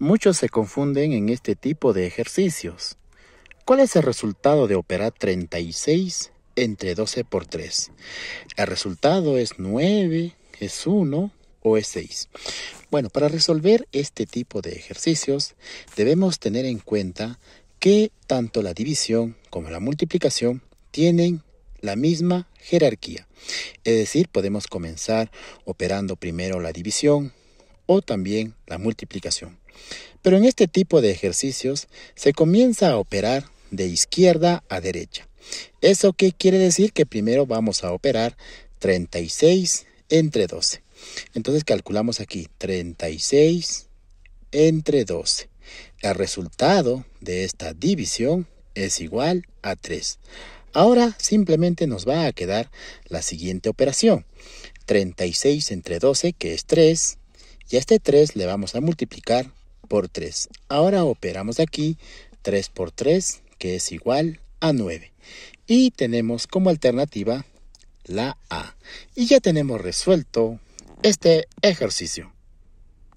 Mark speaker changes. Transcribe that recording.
Speaker 1: Muchos se confunden en este tipo de ejercicios. ¿Cuál es el resultado de operar 36 entre 12 por 3? El resultado es 9, es 1 o es 6. Bueno, para resolver este tipo de ejercicios debemos tener en cuenta que tanto la división como la multiplicación tienen la misma jerarquía. Es decir, podemos comenzar operando primero la división, o también la multiplicación. Pero en este tipo de ejercicios se comienza a operar de izquierda a derecha. ¿Eso qué quiere decir? Que primero vamos a operar 36 entre 12. Entonces calculamos aquí 36 entre 12. El resultado de esta división es igual a 3. Ahora simplemente nos va a quedar la siguiente operación. 36 entre 12, que es 3, y a este 3 le vamos a multiplicar por 3. Ahora operamos aquí 3 por 3, que es igual a 9. Y tenemos como alternativa la A. Y ya tenemos resuelto este ejercicio.